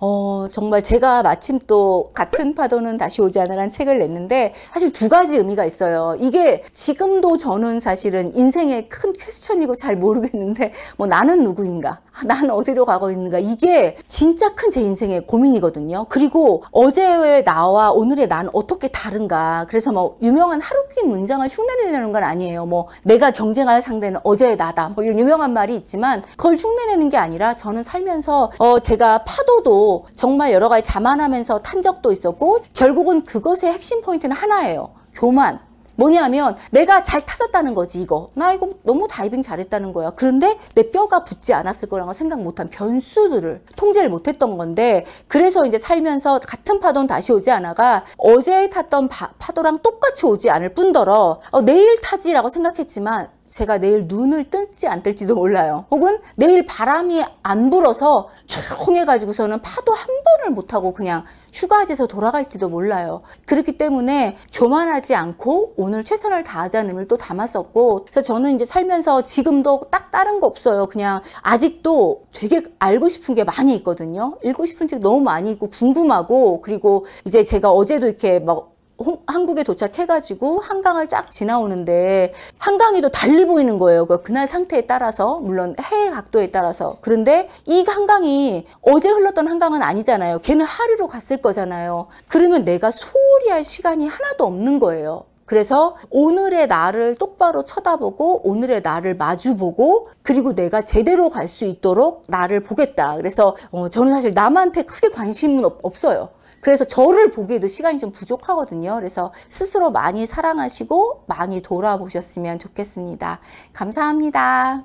어, 정말 제가 마침 또 같은 파도는 다시 오지 않으란 책을 냈는데 사실 두 가지 의미가 있어요. 이게 지금도 저는 사실은 인생의 큰 퀘스천이고 잘 모르겠는데 뭐 나는 누구인가? 아, 나는 어디로 가고 있는가? 이게 진짜 큰 제 인생의 고민이거든요. 그리고 어제의 나와 오늘의 난 어떻게 다른가? 그래서 뭐 유명한 하루키 문장을 흉내내는건 아니에요. 뭐 내가 경쟁할 상대는 어제의 나다. 뭐 이런 유명한 말이 있지만 그걸 흉내내는 게 아니라 저는 살면서 어, 제가 파도도 정말 여러 가지 자만하면서 탄적도 있었고 결국은 그것의 핵심 포인트는 하나예요. 교만. 뭐냐면 내가 잘 탔었다는 거지 이거 나 이거 너무 다이빙 잘했다는 거야 그런데 내 뼈가 붙지 않았을 거라고 생각 못한 변수들을 통제를 못했던 건데 그래서 이제 살면서 같은 파도는 다시 오지 않아가 어제 탔던 바, 파도랑 똑같이 오지 않을 뿐더러 어, 내일 타지라고 생각했지만 제가 내일 눈을 뜰지 안 뜰지도 몰라요 혹은 내일 바람이 안 불어서 조용해 가지고서는 파도 한 번을 못하고 그냥 휴가지에서 돌아갈지도 몰라요 그렇기 때문에 교만하지 않고 오늘 최선을 다하자는 의미를 또 담았었고 그래서 저는 이제 살면서 지금도 딱 다른 거 없어요 그냥 아직도 되게 알고 싶은 게 많이 있거든요 읽고 싶은 책 너무 많이 있고 궁금하고 그리고 이제 제가 어제도 이렇게 막 한국에 도착해가지고 한강을 쫙 지나오는데 한강이 도 달리 보이는 거예요. 그 그날 상태에 따라서 물론 해의 각도에 따라서 그런데 이 한강이 어제 흘렀던 한강은 아니잖아요. 걔는 하루로 갔을 거잖아요. 그러면 내가 소홀히 할 시간이 하나도 없는 거예요. 그래서 오늘의 나를 똑바로 쳐다보고 오늘의 나를 마주보고 그리고 내가 제대로 갈 수 있도록 나를 보겠다. 그래서 어, 저는 사실 남한테 크게 관심은 없, 없어요. 그래서 저를 보기에도 시간이 좀 부족하거든요. 그래서 스스로 많이 사랑하시고 많이 돌아보셨으면 좋겠습니다. 감사합니다.